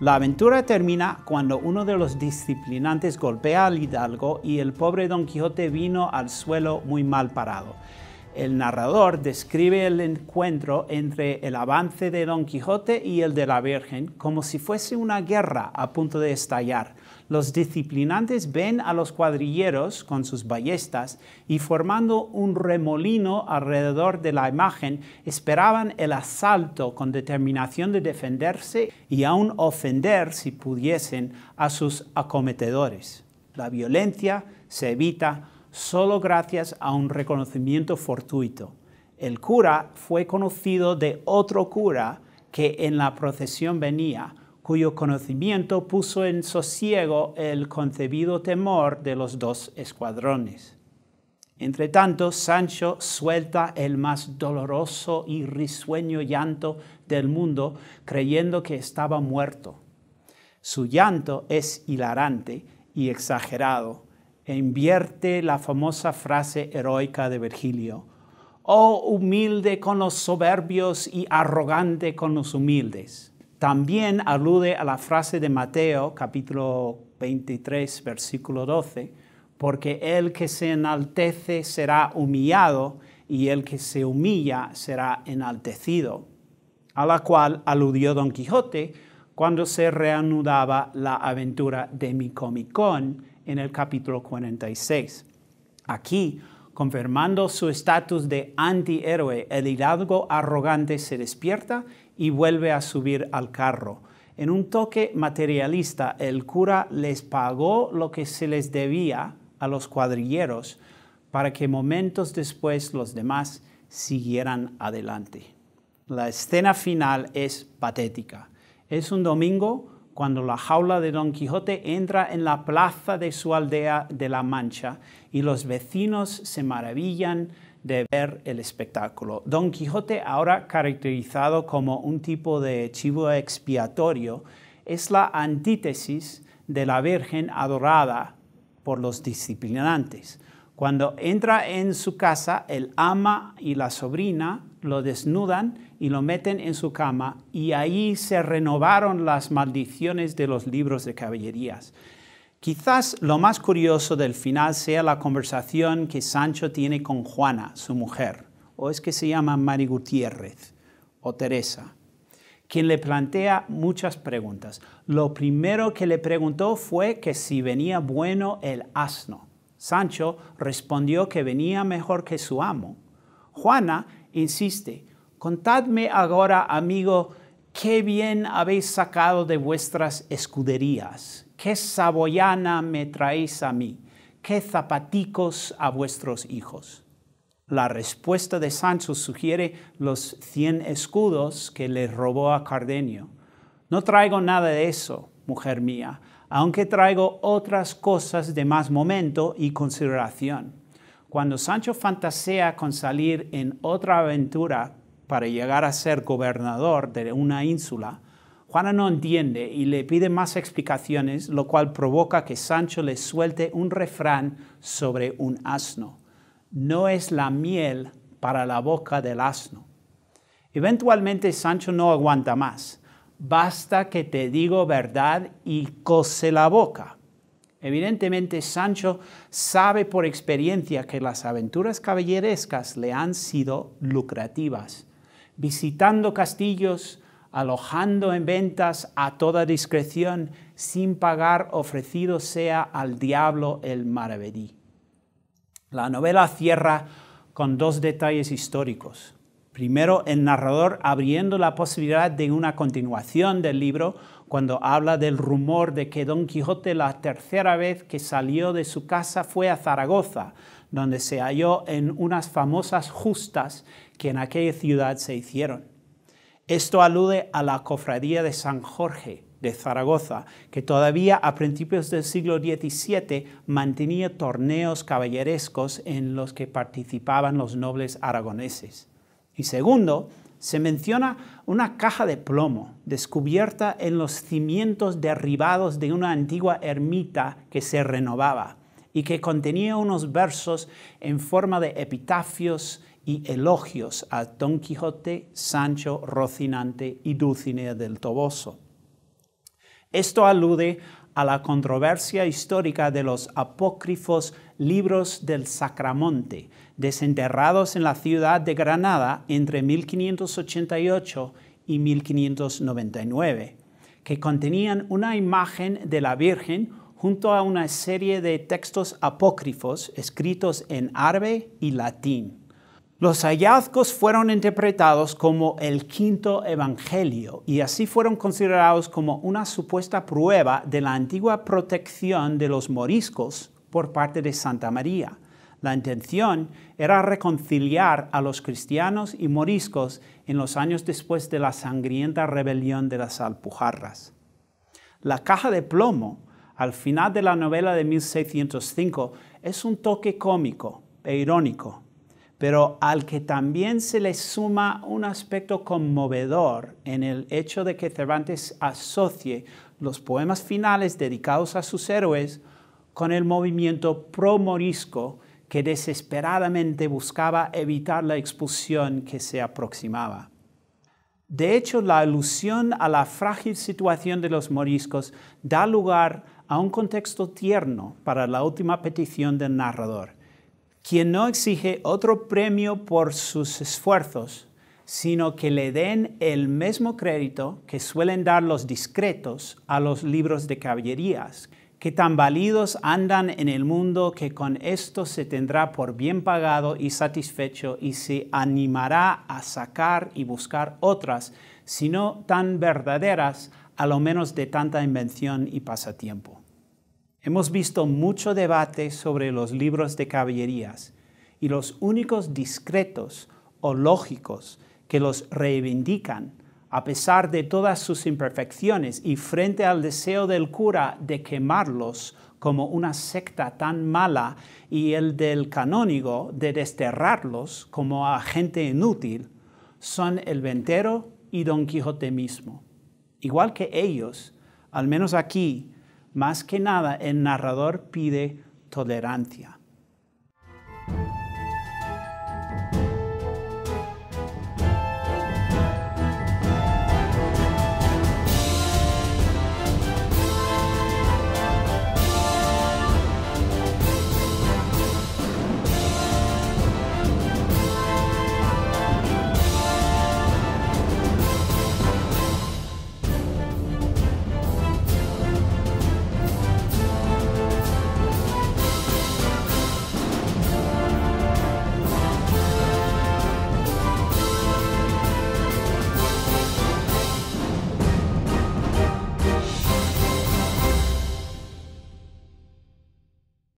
La aventura termina cuando uno de los disciplinantes golpea al hidalgo y el pobre Don Quijote vino al suelo muy mal parado. El narrador describe el encuentro entre el avance de Don Quijote y el de la Virgen como si fuese una guerra a punto de estallar. Los disciplinantes ven a los cuadrilleros con sus ballestas y formando un remolino alrededor de la imagen esperaban el asalto con determinación de defenderse y aún ofender, si pudiesen, a sus acometedores. La violencia se evita solo gracias a un reconocimiento fortuito. El cura fue conocido de otro cura que en la procesión venía, cuyo conocimiento puso en sosiego el concebido temor de los dos escuadrones. Entretanto, Sancho suelta el más doloroso y risueño llanto del mundo, creyendo que estaba muerto. Su llanto es hilarante y exagerado, e invierte la famosa frase heroica de Virgilio, oh humilde con los soberbios y arrogante con los humildes. También alude a la frase de Mateo capítulo 23 versículo 12, porque el que se enaltece será humillado y el que se humilla será enaltecido, a la cual aludió Don Quijote cuando se reanudaba la aventura de Micomicón en el capítulo 46. Aquí, confirmando su estatus de antihéroe, el hidalgo arrogante se despierta y vuelve a subir al carro. En un toque materialista, el cura les pagó lo que se les debía a los cuadrilleros para que momentos después los demás siguieran adelante. La escena final es patética. Es un domingo cuando la jaula de Don Quijote entra en la plaza de su aldea de La Mancha y los vecinos se maravillan de ver el espectáculo. Don Quijote, ahora caracterizado como un tipo de chivo expiatorio, es la antítesis de la Virgen adorada por los disciplinantes. Cuando entra en su casa, el ama y la sobrina lo desnudan y lo meten en su cama y ahí se renovaron las maldiciones de los libros de caballerías. Quizás lo más curioso del final sea la conversación que Sancho tiene con Juana, su mujer, o es que se llama Mari Gutiérrez o Teresa, quien le plantea muchas preguntas. Lo primero que le preguntó fue que si venía bueno el asno. Sancho respondió que venía mejor que su amo. Juana insiste, contadme ahora, amigo, qué bien habéis sacado de vuestras escuderías, qué saboyana me traéis a mí, qué zapaticos a vuestros hijos. La respuesta de Sancho sugiere los cien escudos que le robó a Cardenio. No traigo nada de eso, mujer mía aunque traigo otras cosas de más momento y consideración. Cuando Sancho fantasea con salir en otra aventura para llegar a ser gobernador de una ínsula, Juana no entiende y le pide más explicaciones, lo cual provoca que Sancho le suelte un refrán sobre un asno. No es la miel para la boca del asno. Eventualmente Sancho no aguanta más basta que te digo verdad y cose la boca. Evidentemente, Sancho sabe por experiencia que las aventuras caballerescas le han sido lucrativas, visitando castillos, alojando en ventas a toda discreción, sin pagar ofrecido sea al diablo el maravedí. La novela cierra con dos detalles históricos. Primero, el narrador abriendo la posibilidad de una continuación del libro cuando habla del rumor de que Don Quijote la tercera vez que salió de su casa fue a Zaragoza, donde se halló en unas famosas justas que en aquella ciudad se hicieron. Esto alude a la cofradía de San Jorge de Zaragoza, que todavía a principios del siglo XVII mantenía torneos caballerescos en los que participaban los nobles aragoneses. Y segundo, se menciona una caja de plomo descubierta en los cimientos derribados de una antigua ermita que se renovaba y que contenía unos versos en forma de epitafios y elogios a Don Quijote, Sancho, Rocinante y Dulcinea del Toboso. Esto alude a la controversia histórica de los apócrifos libros del Sacramonte, desenterrados en la ciudad de Granada entre 1588 y 1599, que contenían una imagen de la Virgen junto a una serie de textos apócrifos escritos en árabe y latín. Los hallazgos fueron interpretados como el quinto evangelio y así fueron considerados como una supuesta prueba de la antigua protección de los moriscos por parte de Santa María. La intención era reconciliar a los cristianos y moriscos en los años después de la sangrienta rebelión de las Alpujarras. La caja de plomo, al final de la novela de 1605, es un toque cómico e irónico, pero al que también se le suma un aspecto conmovedor en el hecho de que Cervantes asocie los poemas finales dedicados a sus héroes con el movimiento pro-morisco que desesperadamente buscaba evitar la expulsión que se aproximaba. De hecho, la alusión a la frágil situación de los moriscos da lugar a un contexto tierno para la última petición del narrador, quien no exige otro premio por sus esfuerzos, sino que le den el mismo crédito que suelen dar los discretos a los libros de caballerías, que tan validos andan en el mundo que con esto se tendrá por bien pagado y satisfecho y se animará a sacar y buscar otras, si no tan verdaderas, a lo menos de tanta invención y pasatiempo. Hemos visto mucho debate sobre los libros de caballerías y los únicos discretos o lógicos que los reivindican a pesar de todas sus imperfecciones y frente al deseo del cura de quemarlos como una secta tan mala y el del canónigo de desterrarlos como a gente inútil, son el ventero y Don Quijote mismo. Igual que ellos, al menos aquí, más que nada el narrador pide tolerancia.